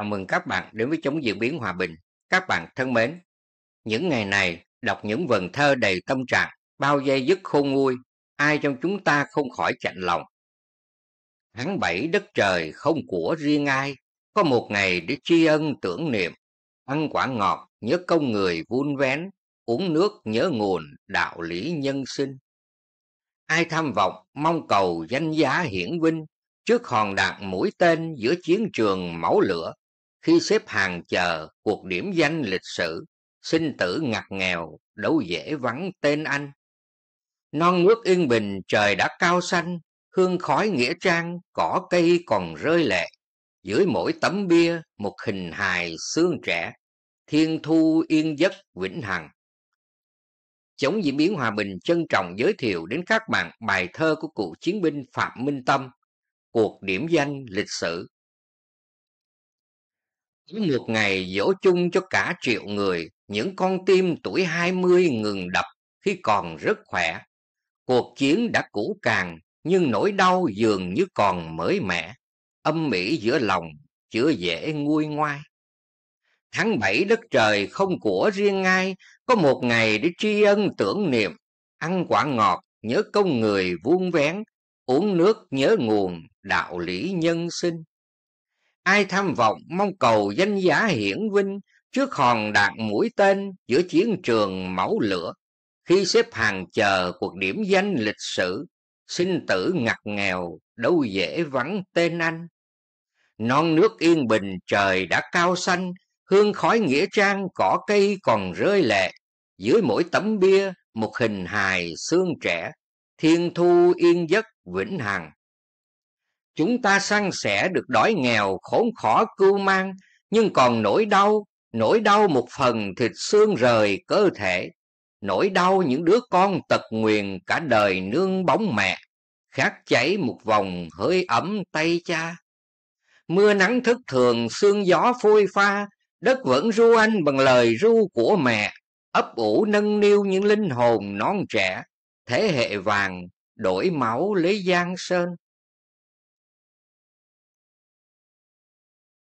Chào mừng các bạn đến với Chống Diễn biến Hòa bình. Các bạn thân mến, những ngày này đọc những vần thơ đầy tâm trạng, bao dây dứt khôn nguôi, ai trong chúng ta không khỏi chạnh lòng. Tháng bảy đất trời không của riêng ai, có một ngày để tri ân tưởng niệm, ăn quả ngọt nhớ công người vun vén, uống nước nhớ nguồn đạo lý nhân sinh. Ai tham vọng mong cầu danh giá hiển vinh, trước hòn đạn mũi tên giữa chiến trường máu lửa khi xếp hàng chờ cuộc điểm danh lịch sử sinh tử ngặt nghèo đấu dễ vắng tên anh non nước yên bình trời đã cao xanh hương khói nghĩa trang cỏ cây còn rơi lệ dưới mỗi tấm bia một hình hài xương trẻ thiên thu yên giấc vĩnh hằng chống diễn biến hòa bình trân trọng giới thiệu đến các bạn bài thơ của cụ chiến binh phạm minh tâm cuộc điểm danh lịch sử một ngày dỗ chung cho cả triệu người những con tim tuổi 20 ngừng đập khi còn rất khỏe. Cuộc chiến đã cũ càng nhưng nỗi đau dường như còn mới mẻ. Âm mỹ giữa lòng chưa dễ nguôi ngoai. Tháng 7 đất trời không của riêng ai, có một ngày để tri ân tưởng niệm, ăn quả ngọt nhớ công người vuông vén, uống nước nhớ nguồn đạo lý nhân sinh ai tham vọng mong cầu danh giá hiển vinh trước hòn đạn mũi tên giữa chiến trường máu lửa khi xếp hàng chờ cuộc điểm danh lịch sử sinh tử ngặt nghèo đâu dễ vắng tên anh non nước yên bình trời đã cao xanh hương khói nghĩa trang cỏ cây còn rơi lệ dưới mỗi tấm bia một hình hài xương trẻ thiên thu yên giấc vĩnh hằng chúng ta san sẻ được đói nghèo khốn khó cưu mang nhưng còn nỗi đau nỗi đau một phần thịt xương rời cơ thể nỗi đau những đứa con tật nguyền cả đời nương bóng mẹ khát cháy một vòng hơi ấm tay cha mưa nắng thất thường sương gió phôi pha đất vẫn ru anh bằng lời ru của mẹ ấp ủ nâng niu những linh hồn non trẻ thế hệ vàng đổi máu lấy giang sơn